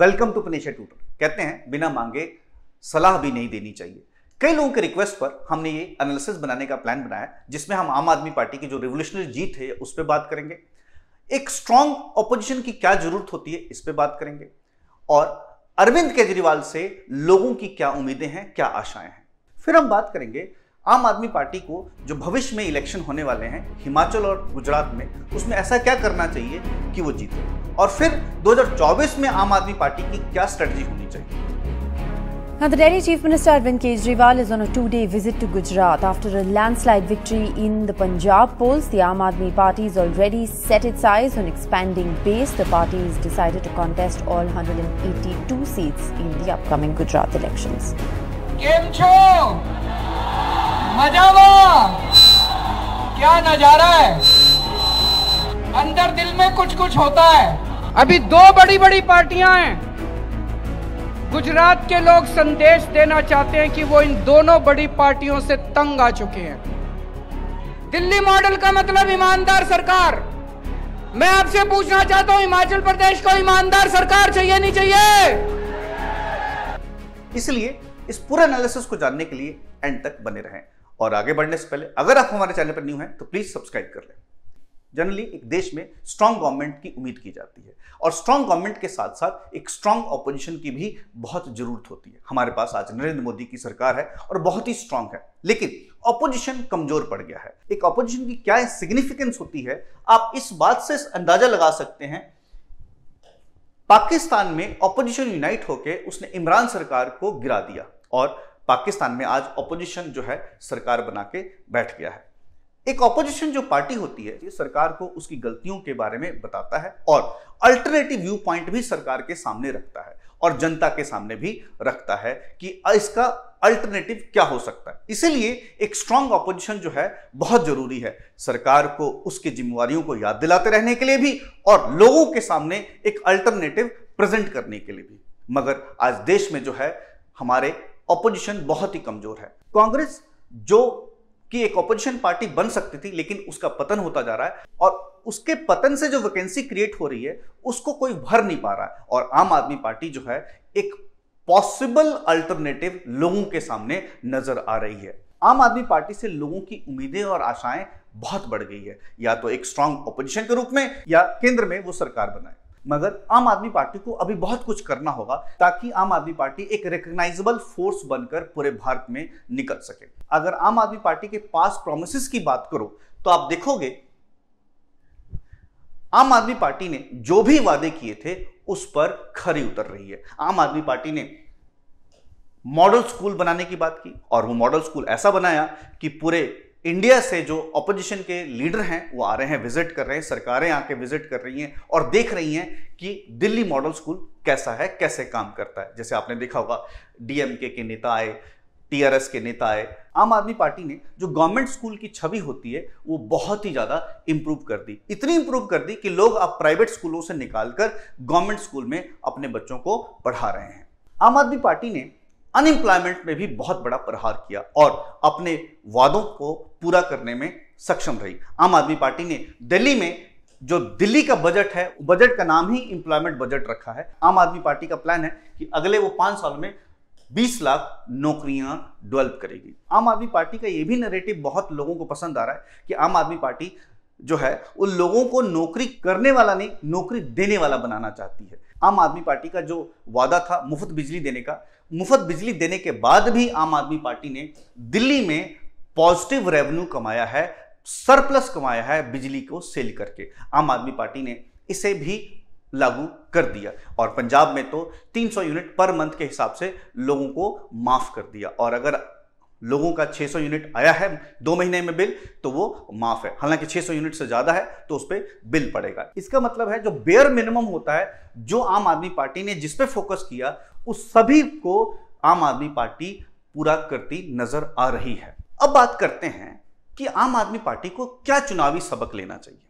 Welcome to पनीशा tutor कहते हैं बिना मांगे सलाह भी नहीं देनी चाहिए कई लोगों के रिक्वेस्ट पर हमने ये एनालिसिस बनाने का प्लान बनाया जिसमें हम आम आदमी पार्टी की जो रिवोल्यूशनरी जीत है उस पर बात करेंगे एक स्ट्रांग ऑपोजिशन की क्या जरूरत होती है इस पर बात करेंगे और अरविंद केजरीवाल से लोगों की क्या उम्मीदें हैं क्या आशाएं हैं फिर हम बात करेंगे आम आदमी पार्टी को जो भविष्य में इलेक्शन होने वाले हैं हिमाचल और गुजरात में उसमें ऐसा क्या करना चाहिए कि वो जीते और फिर 2024 में आम आदमी पार्टी की क्या स्ट्रेटजी होनी चाहिए Now, the Delhi Chief Minister Arvind Kejriwal is on a two day visit to Gujarat after a landslide victory in the Punjab polls. The Aam Aadmi Party has already set its eyes on expanding base. The party has decided to contest all 182 seats in the upcoming Gujarat elections. Game show! मजा क्या नजारा है अंदर दिल में कुछ कुछ होता है अभी दो बड़ी बड़ी पार्टियां हैं गुजरात के लोग संदेश देना चाहते हैं कि वो इन दोनों बड़ी पार्टियों से तंग आ चुके हैं दिल्ली मॉडल का मतलब ईमानदार सरकार मैं आपसे पूछना चाहता हूं हिमाचल प्रदेश को ईमानदार सरकार चाहिए नहीं चाहिए इसलिए इस पूरे एनालिसिस को जानने के लिए एंड तक बने रहें और आगे बढ़ने से पहले अगर आप हमारे चैनल पर न्यू हैं तो प्लीज़ सब्सक्राइब कर लें जनरली एक देश में स्ट्रांग गवर्नमेंट की उम्मीद की जाती है और स्ट्रांग गवर्नमेंट के साथ साथ एक स्ट्रांग ऑपोजिशन की भी बहुत जरूरत होती है हमारे पास आज नरेंद्र मोदी की सरकार है और बहुत ही स्ट्रांग है लेकिन ऑपोजिशन कमजोर पड़ गया है एक ऑपोजिशन की क्या सिग्निफिकेंस होती है आप इस बात से अंदाजा लगा सकते हैं पाकिस्तान में ऑपोजिशन यूनाइट होकर उसने इमरान सरकार को गिरा दिया और पाकिस्तान में आज अपोजिशन जो है सरकार बना के बैठ गया है एक अपोजिशन जो पार्टी होती है ये सरकार को उसकी गलतियों के बारे में बताता है और अल्टरनेटिव व्यू पॉइंट भी सरकार के सामने रखता है और जनता के सामने भी रखता है कि इसका अल्टरनेटिव क्या हो सकता है इसीलिए एक स्ट्रांग ऑपोजिशन जो है बहुत जरूरी है सरकार को उसकी जिम्मेवारियों को याद दिलाते रहने के लिए भी और लोगों के सामने एक अल्टरनेटिव प्रेजेंट करने के लिए भी मगर आज देश में जो है हमारे ऑपोजिशन बहुत ही कमजोर है कांग्रेस जो कि एक ऑपोजिशन पार्टी बन सकती थी लेकिन उसका पतन होता जा रहा है और उसके पतन से जो वैकेंसी क्रिएट हो रही है उसको कोई भर नहीं पा रहा है और आम आदमी पार्टी जो है एक पॉसिबल अल्टरनेटिव लोगों के सामने नजर आ रही है आम आदमी पार्टी से लोगों की उम्मीदें और आशाएं बहुत बढ़ गई है या तो एक स्ट्रांग ऑपोजिशन के रूप में या केंद्र में वो सरकार बनाए मगर आम आदमी पार्टी को अभी बहुत कुछ करना होगा ताकि आम आदमी पार्टी एक रिकग्नाइजेबल फोर्स बनकर पूरे भारत में निकल सके अगर आम आदमी पार्टी के पास प्रोमिस की बात करो तो आप देखोगे आम आदमी पार्टी ने जो भी वादे किए थे उस पर खरी उतर रही है आम आदमी पार्टी ने मॉडल स्कूल बनाने की बात की और वो मॉडल स्कूल ऐसा बनाया कि पूरे इंडिया से जो ऑपोजिशन के लीडर हैं वो आ रहे हैं विजिट कर रहे हैं सरकारें आके विजिट कर रही हैं और देख रही हैं कि दिल्ली मॉडल स्कूल कैसा है कैसे काम करता है जैसे आपने देखा होगा डीएमके के नेता आए टीआरएस के नेता आए आम आदमी पार्टी ने जो गवर्नमेंट स्कूल की छवि होती है वो बहुत ही ज़्यादा इम्प्रूव कर दी इतनी इम्प्रूव कर दी कि लोग अब प्राइवेट स्कूलों से निकालकर गवर्नमेंट स्कूल में अपने बच्चों को पढ़ा रहे हैं आम आदमी पार्टी ने अनएम्प्लॉयमेंट में भी बहुत बड़ा प्रहार किया और अपने वादों को पूरा करने में सक्षम रही आम आदमी पार्टी ने दिल्ली में जो दिल्ली का बजट है बजट का नाम ही इंप्लॉयमेंट बजट रखा है आम आदमी पार्टी का प्लान है कि अगले वो पांच साल में 20 लाख नौकरियां डेवलप करेगी आम आदमी पार्टी का ये भी नरेटिव बहुत लोगों को पसंद आ रहा है कि आम आदमी पार्टी जो है उन लोगों को नौकरी करने वाला नहीं नौकरी देने वाला बनाना चाहती है आम आदमी पार्टी का जो वादा था मुफ्त बिजली देने का मुफ्त बिजली देने के बाद भी आम आदमी पार्टी ने दिल्ली में पॉजिटिव रेवेन्यू कमाया है सरप्लस कमाया है बिजली को सेल करके आम आदमी पार्टी ने इसे भी लागू कर दिया और पंजाब में तो 300 यूनिट पर मंथ के हिसाब से लोगों को माफ कर दिया और अगर लोगों का 600 यूनिट आया है दो महीने में बिल तो वो माफ है हालांकि 600 यूनिट से ज्यादा है तो उस पर बिल पड़ेगा इसका मतलब है जो बेयर मिनिमम होता है जो आम आदमी पार्टी ने जिस पे फोकस किया उस सभी को आम आदमी पार्टी पूरा करती नजर आ रही है अब बात करते हैं कि आम आदमी पार्टी को क्या चुनावी सबक लेना चाहिए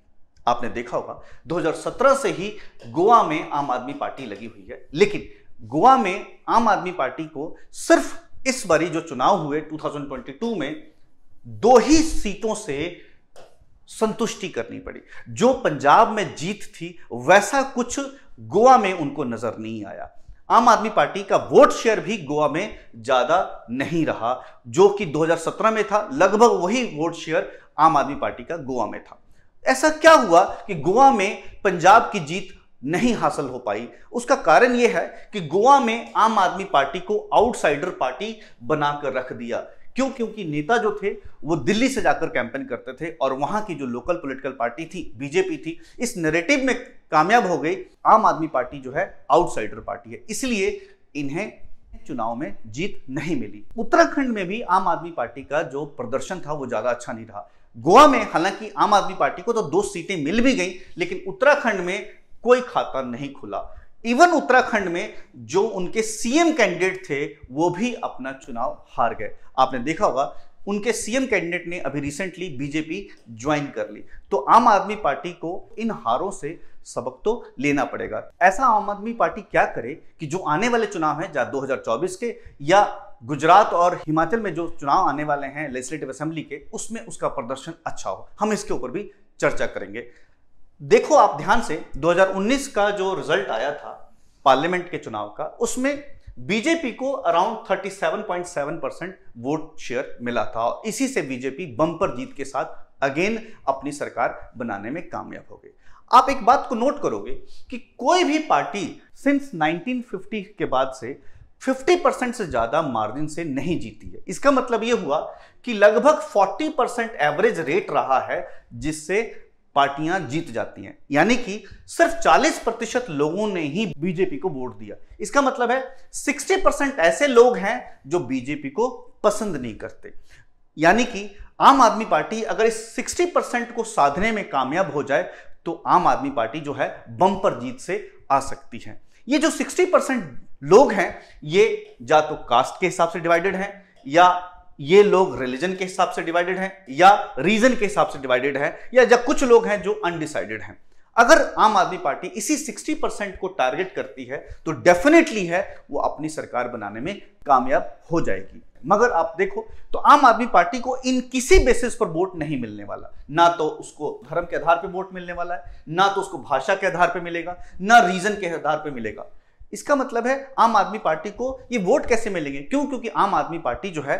आपने देखा होगा 2017 से ही गोवा में आम आदमी पार्टी लगी हुई है लेकिन गोवा में आम आदमी पार्टी को सिर्फ इस बारी जो चुनाव हुए 2022 में दो ही सीटों से संतुष्टि करनी पड़ी जो पंजाब में जीत थी वैसा कुछ गोवा में उनको नजर नहीं आया आम आदमी पार्टी का वोट शेयर भी गोवा में ज्यादा नहीं रहा जो कि 2017 में था लगभग वही वोट शेयर आम आदमी पार्टी का गोवा में था ऐसा क्या हुआ कि गोवा में पंजाब की जीत नहीं हासिल हो पाई उसका कारण यह है कि गोवा में आम आदमी पार्टी को आउटसाइडर पार्टी बनाकर रख दिया क्यों क्योंकि नेता जो थे वो दिल्ली से जाकर कैंपेन करते थे और वहां की जो लोकल पॉलिटिकल पार्टी थी बीजेपी थी इस नैरेटिव में कामयाब हो गई आम आदमी पार्टी जो है आउटसाइडर पार्टी है इसलिए इन्हें चुनाव में जीत नहीं मिली उत्तराखंड में भी आम आदमी पार्टी का जो प्रदर्शन था वो ज्यादा अच्छा नहीं रहा गोवा में हालांकि आम आदमी पार्टी को तो दो सीटें मिल भी गई लेकिन उत्तराखंड में कोई खाता नहीं खुला इवन उत्तराखंड में जो उनके सीएम कैंडिडेट थे वो भी अपना चुनाव हार गए आपने देखा होगा उनके सीएम कैंडिडेट ने अभी रिसेंटली बीजेपी ज्वाइन कर ली तो आम आदमी पार्टी को इन हारों से सबक तो लेना पड़ेगा ऐसा आम आदमी पार्टी क्या करे कि जो आने वाले चुनाव हैं जहां 2024 के या गुजरात और हिमाचल में जो चुनाव आने वाले हैं लेजिस्लेटिव असेंबली के उसमें उसका प्रदर्शन अच्छा हो हम इसके ऊपर भी चर्चा करेंगे देखो आप ध्यान से 2019 का जो रिजल्ट आया था पार्लियामेंट के चुनाव का उसमें बीजेपी को अराउंड 37.7 परसेंट वोट शेयर मिला था और इसी से बीजेपी बम्पर जीत के साथ अगेन अपनी सरकार बनाने में कामयाब हो गई आप एक बात को नोट करोगे कि कोई भी पार्टी सिंस 1950 के बाद से 50 परसेंट से ज़्यादा मार्जिन से नहीं जीती है इसका मतलब यह हुआ कि लगभग 40 परसेंट एवरेज रेट रहा है जिससे पार्टियां जीत जाती हैं यानी कि सिर्फ 40 प्रतिशत लोगों ने ही बीजेपी को वोट दिया इसका मतलब है 60 परसेंट ऐसे लोग हैं जो बीजेपी को पसंद नहीं करते यानी कि आम आदमी पार्टी अगर इस 60 परसेंट को साधने में कामयाब हो जाए तो आम आदमी पार्टी जो है पर जीत से आ सकती है ये जो 60 परसेंट लोग हैं ये या तो कास्ट के हिसाब से डिवाइडेड हैं या ये लोग रिलीजन के हिसाब से डिवाइडेड हैं या रीजन के हिसाब से डिवाइडेड हैं या जब कुछ लोग हैं जो अनडिसाइडेड हैं अगर आम आदमी पार्टी इसी 60 परसेंट को टारगेट करती है तो डेफिनेटली है वो अपनी सरकार बनाने में कामयाब हो जाएगी मगर आप देखो तो आम आदमी पार्टी को इन किसी बेसिस पर वोट नहीं मिलने वाला ना तो उसको धर्म के आधार पर वोट मिलने वाला है ना तो उसको भाषा के आधार पर मिलेगा ना रीजन के आधार पर मिलेगा इसका मतलब है आम आदमी पार्टी को ये वोट कैसे मिलेंगे क्यों क्योंकि आम आदमी पार्टी जो है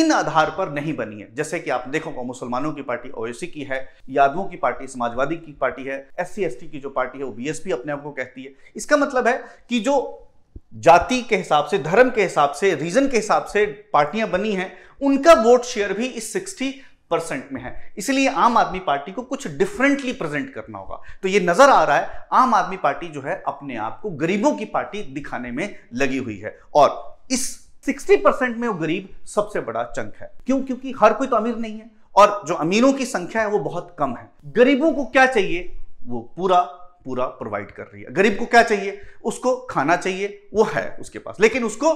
इन आधार पर नहीं बनी है जैसे कि आप देखो मुसलमानों की पार्टी ओएसी की है यादवों की पार्टी समाजवादी की पार्टी है एस सी की जो पार्टी है वो बीएसपी अपने आप को कहती है इसका मतलब है कि जो जाति के हिसाब से धर्म के हिसाब से रीजन के हिसाब से पार्टियां बनी हैं उनका वोट शेयर भी इस सिक्सटी परसेंट में है इसलिए आम आदमी पार्टी को कुछ डिफरेंटली प्रेजेंट करना होगा तो ये नजर आ रहा है आम आदमी पार्टी जो है अपने आप को गरीबों की पार्टी दिखाने में लगी हुई है और इस 60% परसेंट में वो गरीब सबसे बड़ा चंक है क्यों क्योंकि हर कोई तो अमीर नहीं है और जो अमीरों की संख्या है वो बहुत कम है गरीबों को क्या चाहिए वो पूरा पूरा प्रोवाइड कर रही है गरीब को क्या चाहिए उसको खाना चाहिए वो है उसके पास लेकिन उसको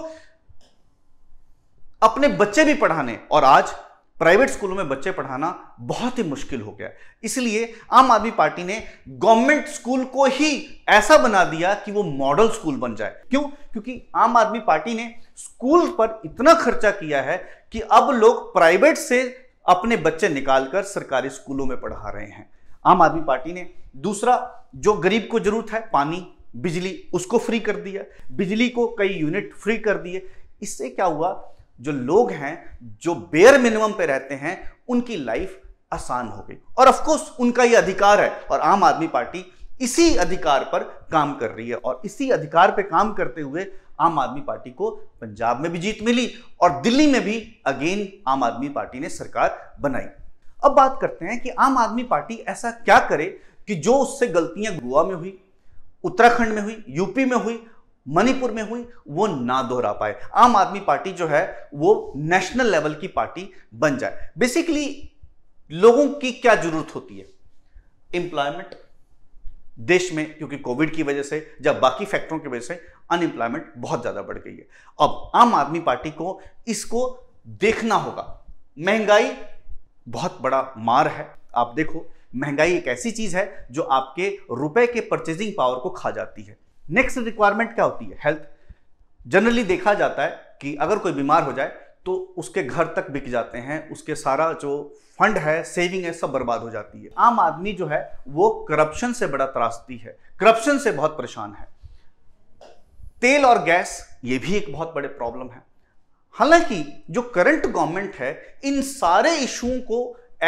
अपने बच्चे भी पढ़ाने और आज प्राइवेट स्कूलों में बच्चे पढ़ाना बहुत ही मुश्किल हो गया इसलिए आम आदमी पार्टी ने गवर्नमेंट स्कूल को ही ऐसा बना दिया कि वो मॉडल स्कूल बन जाए क्यों क्योंकि आम आदमी पार्टी ने स्कूल पर इतना खर्चा किया है कि अब लोग प्राइवेट से अपने बच्चे निकालकर सरकारी स्कूलों में पढ़ा रहे हैं आम आदमी पार्टी ने दूसरा जो गरीब को जरूरत है पानी बिजली उसको फ्री कर दिया बिजली को कई यूनिट फ्री कर दिए इससे क्या हुआ जो लोग हैं जो बेयर मिनिमम पे रहते हैं उनकी लाइफ आसान हो गई और ऑफकोर्स उनका यह अधिकार है और आम आदमी पार्टी इसी अधिकार पर काम कर रही है और इसी अधिकार पर काम करते हुए आम आदमी पार्टी को पंजाब में भी जीत मिली और दिल्ली में भी अगेन आम आदमी पार्टी ने सरकार बनाई अब बात करते हैं कि आम आदमी पार्टी ऐसा क्या करे कि जो उससे गलतियां गोवा में हुई उत्तराखंड में हुई यूपी में हुई मणिपुर में हुई वो ना दोहरा पाए आम आदमी पार्टी जो है वो नेशनल लेवल की पार्टी बन जाए बेसिकली लोगों की क्या जरूरत होती है एम्प्लॉयमेंट देश में क्योंकि कोविड की वजह से जब बाकी फैक्टरों की वजह से अनएम्प्लॉयमेंट बहुत ज़्यादा बढ़ गई है अब आम आदमी पार्टी को इसको देखना होगा महंगाई बहुत बड़ा मार है आप देखो महंगाई एक ऐसी चीज़ है जो आपके रुपए के परचेजिंग पावर को खा जाती है नेक्स्ट रिक्वायरमेंट क्या होती है हेल्थ जनरली देखा जाता है कि अगर कोई बीमार हो जाए तो उसके घर तक बिक जाते हैं उसके सारा जो फंड है सेविंग है सब बर्बाद हो जाती है आम आदमी जो है वो करप्शन से बड़ा त्रासदी है करप्शन से बहुत परेशान है तेल और गैस ये भी एक बहुत बड़े प्रॉब्लम है हालांकि जो करंट गवर्नमेंट है इन सारे इशूओं को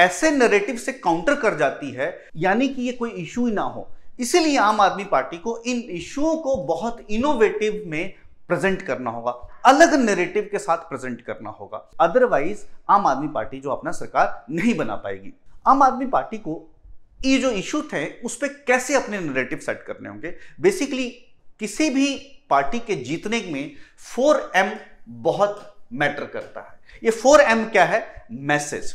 ऐसे नरेटिव से काउंटर कर जाती है यानी कि ये कोई इशू ही ना हो इसीलिए आम आदमी पार्टी को इन इशूओं को बहुत इनोवेटिव में प्रेजेंट करना होगा अलग नैरेटिव के साथ प्रेजेंट करना होगा अदरवाइज आम आदमी पार्टी जो अपना सरकार नहीं बना पाएगी आम आदमी पार्टी को ये जो इशू थे उस पर कैसे अपने नेरेटिव सेट करने होंगे बेसिकली किसी भी पार्टी के जीतने में फोर एम बहुत मैटर करता है ये फोर एम क्या है मैसेज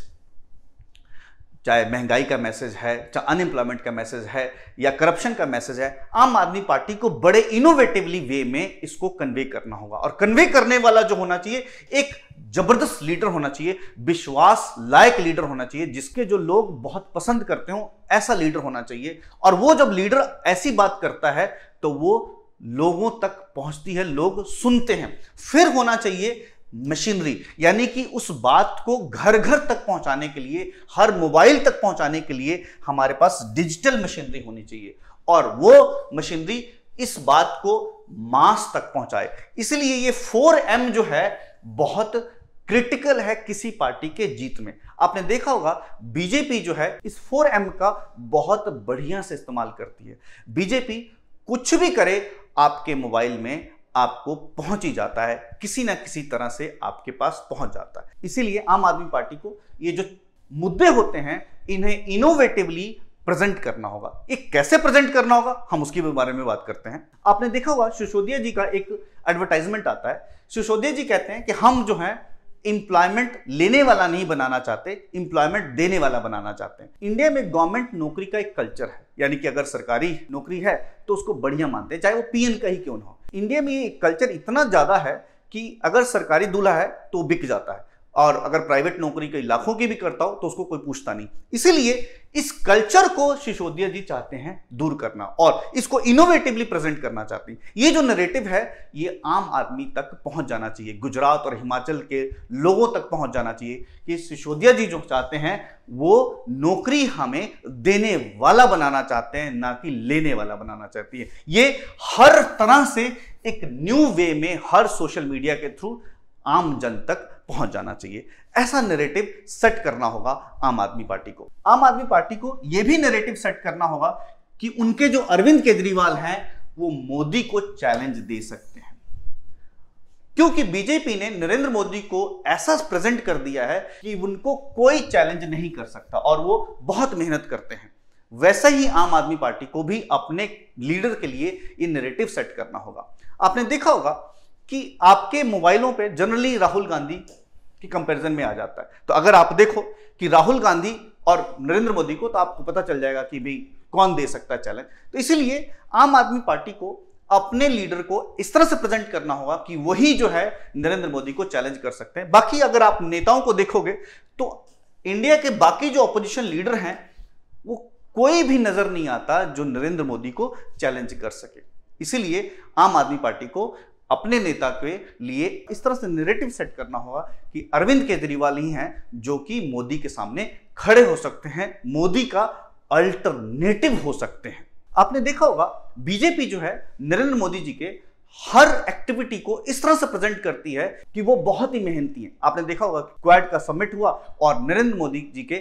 चाहे महंगाई का मैसेज है चाहे अनएम्प्लॉयमेंट का मैसेज है या करप्शन का मैसेज है आम आदमी पार्टी को बड़े इनोवेटिवली वे में इसको कन्वे करना होगा और कन्वे करने वाला जो होना चाहिए एक जबरदस्त लीडर होना चाहिए विश्वास लायक लीडर होना चाहिए जिसके जो लोग बहुत पसंद करते हो ऐसा लीडर होना चाहिए और वो जब लीडर ऐसी बात करता है तो वो लोगों तक पहुंचती है लोग सुनते हैं फिर होना चाहिए मशीनरी यानी कि उस बात को घर घर तक पहुंचाने के लिए हर मोबाइल तक पहुंचाने के लिए हमारे पास डिजिटल मशीनरी होनी चाहिए और वो मशीनरी इस बात को मास तक पहुंचाए इसलिए ये एम जो है बहुत क्रिटिकल है किसी पार्टी के जीत में आपने देखा होगा बीजेपी जो है इस फोर एम का बहुत बढ़िया से इस्तेमाल करती है बीजेपी कुछ भी करे आपके मोबाइल में आपको पहुंच ही जाता है किसी ना किसी तरह से आपके पास पहुंच जाता है इसीलिए आम आदमी पार्टी को ये जो मुद्दे होते हैं इन्हें इनोवेटिवली प्रेजेंट करना होगा एक कैसे प्रेजेंट करना होगा हम उसके बारे में बात करते हैं आपने देखा होगा सुशोदिया जी का एक एडवर्टाइजमेंट आता है सुशोदिया जी कहते हैं कि हम जो है इंप्लॉयमेंट लेने वाला नहीं बनाना चाहते इंप्लॉयमेंट देने वाला बनाना चाहते हैं इंडिया में गवर्नमेंट नौकरी का एक कल्चर है यानी कि अगर सरकारी नौकरी है तो उसको बढ़िया मानते हैं चाहे वो पीएन का ही क्यों ना हो इंडिया में ये कल्चर इतना ज़्यादा है कि अगर सरकारी दूल्हा है तो बिक जाता है और अगर प्राइवेट नौकरी कई लाखों की भी करता हो तो उसको कोई पूछता नहीं इसीलिए इस कल्चर को सिसोदिया जी चाहते हैं दूर करना और इसको इनोवेटिवली प्रेजेंट करना चाहते हैं ये जो नरेटिव है ये आम आदमी तक पहुंच जाना चाहिए गुजरात और हिमाचल के लोगों तक पहुंच जाना चाहिए कि सिसोदिया जी जो चाहते हैं वो नौकरी हमें देने वाला बनाना चाहते हैं ना कि लेने वाला बनाना चाहती है ये हर तरह से एक न्यू वे में हर सोशल मीडिया के थ्रू आम जन तक पहुंच जाना चाहिए ऐसा नैरेटिव सेट करना होगा आम आदमी पार्टी को आम आदमी पार्टी को यह भी नैरेटिव सेट करना होगा कि उनके जो अरविंद केजरीवाल हैं वो मोदी को चैलेंज दे सकते हैं क्योंकि बीजेपी ने नरेंद्र मोदी को ऐसा प्रेजेंट कर दिया है कि उनको कोई चैलेंज नहीं कर सकता और वो बहुत मेहनत करते हैं वैसे ही आम आदमी पार्टी को भी अपने लीडर के लिए ये नैरेटिव सेट करना होगा आपने देखा होगा कि आपके मोबाइलों पे जनरली राहुल गांधी की कंपैरिजन में आ जाता है तो अगर आप देखो कि राहुल गांधी और नरेंद्र मोदी को तो आपको पता चल जाएगा कि भाई कौन दे सकता है चैलेंज तो इसीलिए आम आदमी पार्टी को अपने लीडर को इस तरह से प्रेजेंट करना होगा कि वही जो है नरेंद्र मोदी को चैलेंज कर सकते हैं बाकी अगर आप नेताओं को देखोगे तो इंडिया के बाकी जो अपोजिशन लीडर हैं वो कोई भी नजर नहीं आता जो नरेंद्र मोदी को चैलेंज कर सके इसीलिए आम आदमी पार्टी को अपने नेता के लिए इस तरह से नेरेटिव सेट करना होगा कि अरविंद केजरीवाल ही हैं जो कि मोदी के सामने खड़े हो सकते हैं मोदी का अल्टरनेटिव हो सकते हैं आपने देखा होगा बीजेपी जो है नरेंद्र मोदी जी के हर एक्टिविटी को इस तरह से प्रेजेंट करती है कि वो बहुत ही मेहनती है आपने देखा होगा क्वाड का समिट हुआ और नरेंद्र मोदी जी के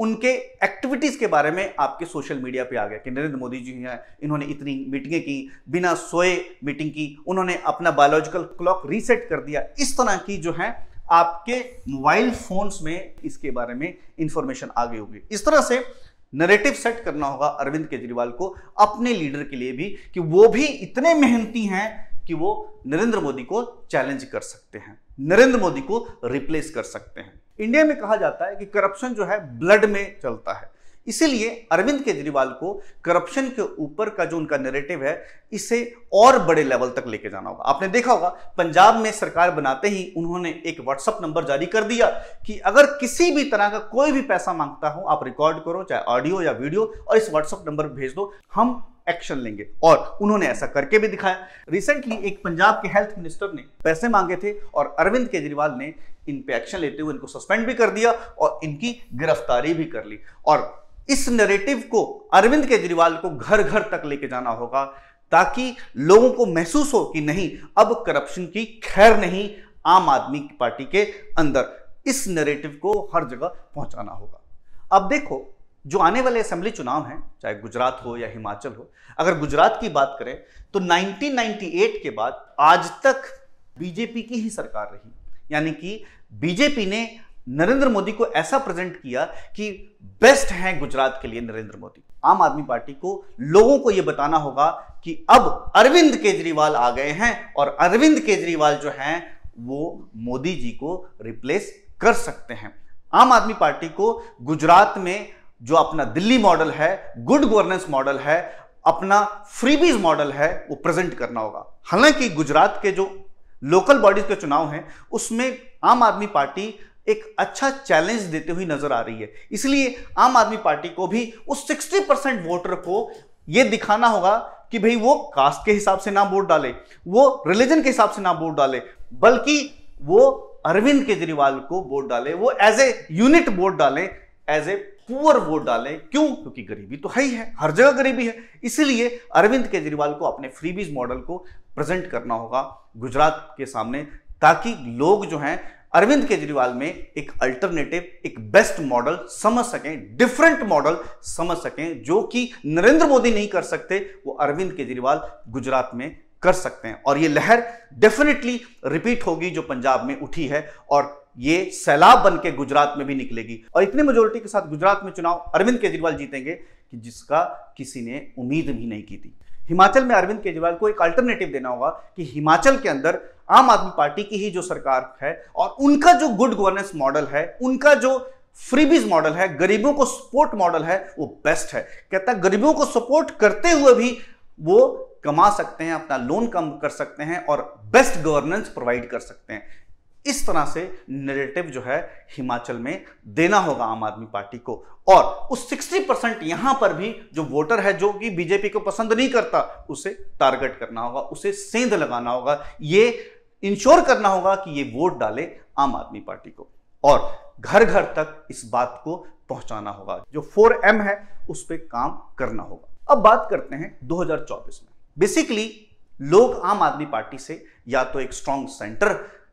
उनके एक्टिविटीज के बारे में आपके सोशल मीडिया पे आ गया कि नरेंद्र मोदी जी हैं इन्होंने इतनी मीटिंगें की बिना सोए मीटिंग की उन्होंने अपना बायोलॉजिकल क्लॉक रीसेट कर दिया इस तरह की जो है आपके मोबाइल फोन्स में इसके बारे में इंफॉर्मेशन आ गई होगी इस तरह से नरेटिव सेट करना होगा अरविंद केजरीवाल को अपने लीडर के लिए भी कि वो भी इतने मेहनती हैं कि वो नरेंद्र मोदी को चैलेंज कर सकते हैं नरेंद्र मोदी को रिप्लेस कर सकते हैं इंडिया में कहा जाता है कि करप्शन जो है ब्लड में चलता है इसीलिए अरविंद केजरीवाल को करप्शन के ऊपर का जो उनका नैरेटिव है इसे और बड़े लेवल तक लेके जाना होगा आपने देखा होगा पंजाब में सरकार बनाते ही उन्होंने एक व्हाट्सअप नंबर जारी कर दिया कि अगर किसी भी तरह का कोई भी पैसा मांगता हो आप रिकॉर्ड करो चाहे ऑडियो या वीडियो और इस व्हाट्सअप नंबर भेज दो हम एक्शन लेंगे और उन्होंने ऐसा करके भी दिखाया रिसेंटली एक पंजाब के हेल्थ मिनिस्टर ने पैसे मांगे थे और अरविंद केजरीवाल ने इन पे एक्शन लेते हुए इनको सस्पेंड भी कर दिया और इनकी गिरफ्तारी भी कर ली और इस नरेटिव को अरविंद केजरीवाल को घर घर तक लेके जाना होगा ताकि लोगों को महसूस हो कि नहीं अब करप्शन की खैर नहीं आम आदमी पार्टी के अंदर इस नरेटिव को हर जगह पहुंचाना होगा अब देखो जो आने वाले असेंबली चुनाव हैं चाहे गुजरात हो या हिमाचल हो अगर गुजरात की बात करें तो 1998 के बाद आज तक बीजेपी की ही सरकार रही यानी कि बीजेपी ने नरेंद्र मोदी को ऐसा प्रेजेंट किया कि बेस्ट हैं गुजरात के लिए नरेंद्र मोदी आम आदमी पार्टी को लोगों को यह बताना होगा कि अब अरविंद केजरीवाल आ गए हैं और अरविंद केजरीवाल जो हैं वो मोदी जी को रिप्लेस कर सकते हैं आम आदमी पार्टी को गुजरात में जो अपना दिल्ली मॉडल है गुड गवर्नेंस मॉडल है अपना फ्रीबीज मॉडल है वो प्रेजेंट करना होगा हालांकि गुजरात के जो लोकल बॉडीज के चुनाव हैं उसमें आम आदमी पार्टी एक अच्छा चैलेंज देते हुए नजर आ रही है इसलिए आम आदमी पार्टी को भी उस 60 परसेंट वोटर को यह दिखाना होगा कि भाई वो कास्ट के हिसाब से ना वोट डाले वो रिलीजन के हिसाब से ना वोट डाले बल्कि वो अरविंद केजरीवाल को वोट डाले वो एज ए यूनिट वोट डाले एज ए पुअर वोट डालें क्यों क्योंकि गरीबी तो है ही है हर जगह गरीबी है इसीलिए अरविंद केजरीवाल को अपने फ्रीबीज मॉडल को प्रेजेंट करना होगा गुजरात के सामने ताकि लोग जो हैं अरविंद केजरीवाल में एक अल्टरनेटिव एक बेस्ट मॉडल समझ सकें डिफरेंट मॉडल समझ सकें जो कि नरेंद्र मोदी नहीं कर सकते वो अरविंद केजरीवाल गुजरात में कर सकते हैं और ये लहर डेफिनेटली रिपीट होगी जो पंजाब में उठी है और ये सैलाब बन के गुजरात में भी निकलेगी और इतनी मेजोरिटी के साथ गुजरात में चुनाव अरविंद केजरीवाल जीतेंगे कि जिसका किसी ने उम्मीद भी नहीं की थी हिमाचल में अरविंद केजरीवाल को एक अल्टरनेटिव देना होगा कि हिमाचल के अंदर आम आदमी पार्टी की ही जो सरकार है और उनका जो गुड गवर्नेंस मॉडल है उनका जो फ्रीबीज मॉडल है गरीबों को सपोर्ट मॉडल है वो बेस्ट है कहता है गरीबों को सपोर्ट करते हुए भी वो कमा सकते हैं अपना लोन कम कर सकते हैं और बेस्ट गवर्नेंस प्रोवाइड कर सकते हैं इस तरह से नेरेटिव जो है हिमाचल में देना होगा आम आदमी पार्टी को और उस 60 परसेंट यहां पर भी जो वोटर है जो कि बीजेपी को पसंद नहीं करता उसे टारगेट करना होगा उसे सेंध लगाना होगा ये इंश्योर करना होगा कि ये वोट डाले आम आदमी पार्टी को और घर घर तक इस बात को पहुंचाना होगा जो एम है उस पर काम करना होगा अब बात करते हैं 2024 में बेसिकली लोग आम आदमी पार्टी से या तो एक स्ट्रांग सेंटर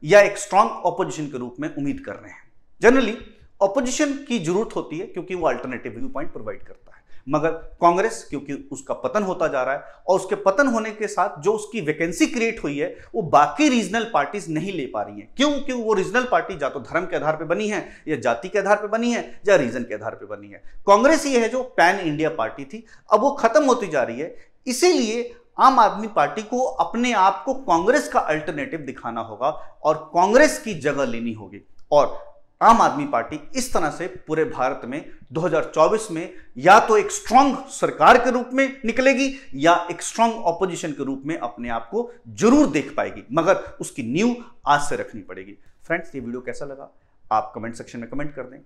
या एक स्ट्रांग ऑपोजिशन के रूप में उम्मीद कर रहे हैं जनरली ऑपोजिशन की जरूरत होती है क्योंकि वो अल्टरनेटिव व्यू पॉइंट प्रोवाइड करता है मगर कांग्रेस क्योंकि उसका पतन होता जा रहा है और उसके पतन होने के साथ जो उसकी वैकेंसी क्रिएट हुई है वो बाकी रीजनल पार्टीज नहीं ले पा रही हैं क्यों क्यों वो रीजनल पार्टी या तो धर्म के आधार पर बनी है या जाति के आधार पर बनी है या रीजन के आधार पर बनी है कांग्रेस ये है जो पैन इंडिया पार्टी थी अब वो खत्म होती जा रही है इसीलिए आम आदमी पार्टी को अपने आप को कांग्रेस का अल्टरनेटिव दिखाना होगा और कांग्रेस की जगह लेनी होगी और आम आदमी पार्टी इस तरह से पूरे भारत में 2024 में या तो एक स्ट्रांग सरकार के रूप में निकलेगी या एक स्ट्रांग ऑपोजिशन के रूप में अपने आप को जरूर देख पाएगी मगर उसकी न्यू आज से रखनी पड़ेगी फ्रेंड्स ये वीडियो कैसा लगा आप कमेंट सेक्शन में कमेंट कर दें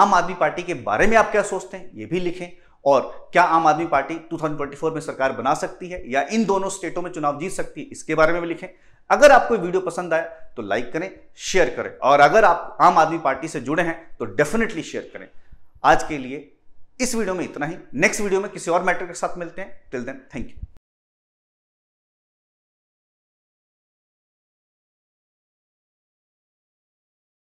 आम आदमी पार्टी के बारे में आप क्या सोचते हैं ये भी लिखें और क्या आम आदमी पार्टी 2024 में सरकार बना सकती है या इन दोनों स्टेटों में चुनाव जीत सकती है इसके बारे में भी लिखें अगर आपको वीडियो पसंद आए तो लाइक करें शेयर करें और अगर आप आम आदमी पार्टी से जुड़े हैं तो डेफिनेटली शेयर करें आज के लिए इस वीडियो में इतना ही नेक्स्ट वीडियो में किसी और मैटर के साथ मिलते हैं टिल देन थैंक यू